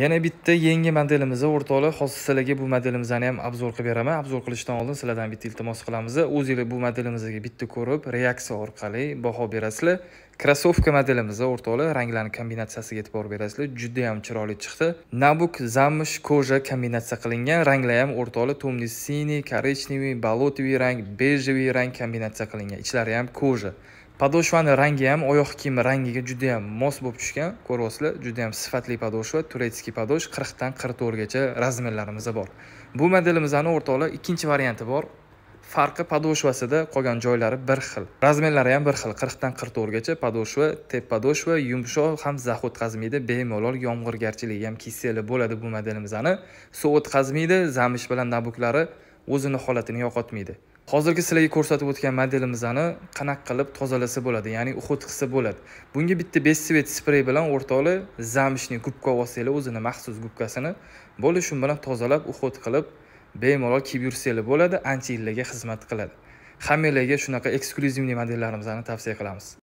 yana bitta yangi modelimizni o'rtoqlar hozir sizlarga bu modelimizni ham obzor qilib beraman obzor qilishdan oldin sizlardan bitta iltimos qilamiz o'zinglar bu modelimizga bitta ko'rib reaksiya orqali baho berasizlar krossovka modelimizni o'rtoqlar ranglarni kombinatsiyasiga e'tibor berasizlar juda ham chiroyli chiqdi nabuk zamsh koja kombinatsiya qilingan ranglar ham o'rtoqlar to'mli siniy korechniy, болотовый rang bejевый rang kombinatsiya qilingan ichlari ham koja podoshvani rangi ham oyoq kiyimi rangiga juda yam mos bo'lib tushgan ko'ryapsizlar juda yam sifatli podoshva turetskiy podosh qirqdan qirq to'rtgacha razmerlarimizda bor bu modelimizni o'rtoqlar ikkinchi varianti bor farqi podoshvasida qolgan joylari bir xil razmerlari ham bir xil qirqdan qirq to'rtgacha podoshva tep podoshva yumshoq ham zax o'tkazmaydi bemalol yomg'irgarchiligi ham kisseli bo'ladi bu modelimizni suv o'tkazmaydi zamish bilan nabuklari o'zini holatini yo'qotmaydi hozirgi sizlarga ko'rsatib o'tgan modelimizni qanaqa qilib tozalasa bo'ladi ya'ni уход qilsa bo'ladi bunga bitta bessvet sprey bilan o'rtoqlar zamshniy gubka olsanglar o'zini maxsus gubkasini bo'ldi shu bilan tozalab уход qilib bemalol kiyib yursanglar bo'ladi ancha yillarga xizmat qiladi hammanglarga shunaqa eksklyuzivniy modellarimizni tavsiya qilamiz